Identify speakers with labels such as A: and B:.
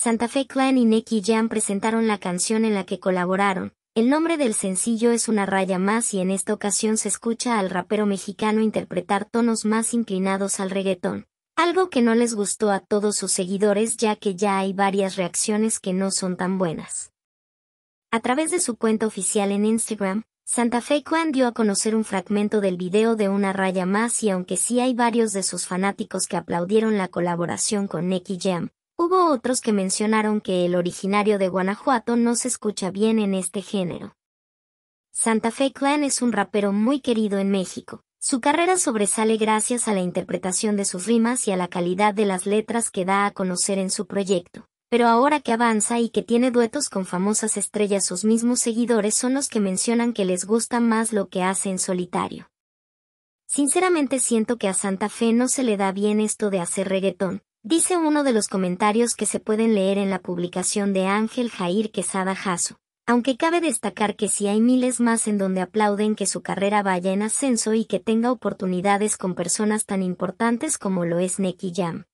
A: Santa Fe Clan y Nicky Jam presentaron la canción en la que colaboraron. El nombre del sencillo es una raya más y en esta ocasión se escucha al rapero mexicano interpretar tonos más inclinados al reggaetón. Algo que no les gustó a todos sus seguidores ya que ya hay varias reacciones que no son tan buenas. A través de su cuenta oficial en Instagram, Santa Fe Clan dio a conocer un fragmento del video de una raya más y aunque sí hay varios de sus fanáticos que aplaudieron la colaboración con Nicky Jam, Hubo otros que mencionaron que el originario de Guanajuato no se escucha bien en este género. Santa Fe Clan es un rapero muy querido en México. Su carrera sobresale gracias a la interpretación de sus rimas y a la calidad de las letras que da a conocer en su proyecto. Pero ahora que avanza y que tiene duetos con famosas estrellas, sus mismos seguidores son los que mencionan que les gusta más lo que hace en solitario. Sinceramente siento que a Santa Fe no se le da bien esto de hacer reggaetón, Dice uno de los comentarios que se pueden leer en la publicación de Ángel Jair Quesada Jasso. Aunque cabe destacar que si hay miles más en donde aplauden que su carrera vaya en ascenso y que tenga oportunidades con personas tan importantes como lo es Neki Jam.